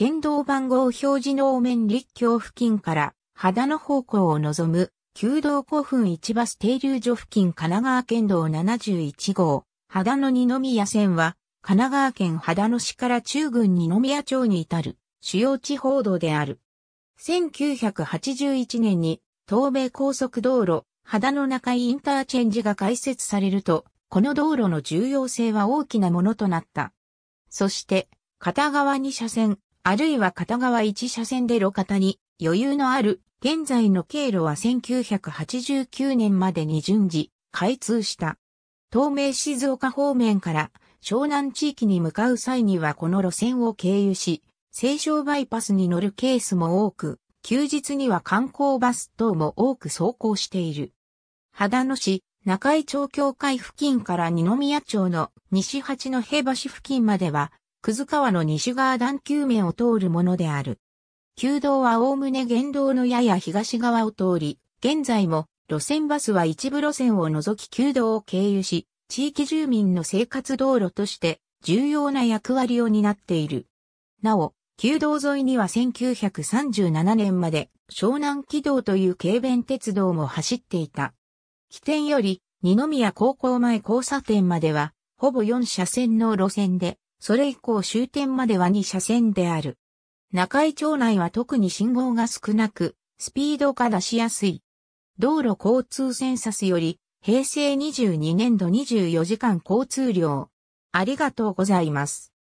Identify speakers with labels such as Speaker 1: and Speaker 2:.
Speaker 1: 県道番号表示能
Speaker 2: 面立橋付近から、秦野方向を望む、旧道古墳市バス停留所付近神奈川県道71号、秦野二宮線は、神奈川県秦野市から中郡二宮町に至る、主要地方道である。1981年に、東名高速道路、秦野中井インターチェンジが開設されると、この道路の重要性は大きなものとなった。そして、片側2車線、あるいは片側一車線で路肩に余裕のある現在の経路は1989年までに順次開通した。東名静岡方面から湘南地域に向かう際にはこの路線を経由し、西湘バイパスに乗るケースも多く、休日には観光バス等も多く走行している。秦野市、中井町境界付近から二宮町の西八戸橋付近までは葛川の西側段丘面を通るものである。旧道はおおむね原道のやや東側を通り、現在も路線バスは一部路線を除き旧道を経由し、地域住民の生活道路として重要な役割を担っている。なお、旧道沿いには1937年まで湘南軌道という軽便鉄道も走っていた。起点より二宮高校前交差点までは、ほぼ4車線の路線で、それ以降終点までは2車線である。中井町内は特に信号が少なく、スピードが出しやすい。道路交通センサスより、平成22年度24時間交通量。ありがと
Speaker 1: うございます。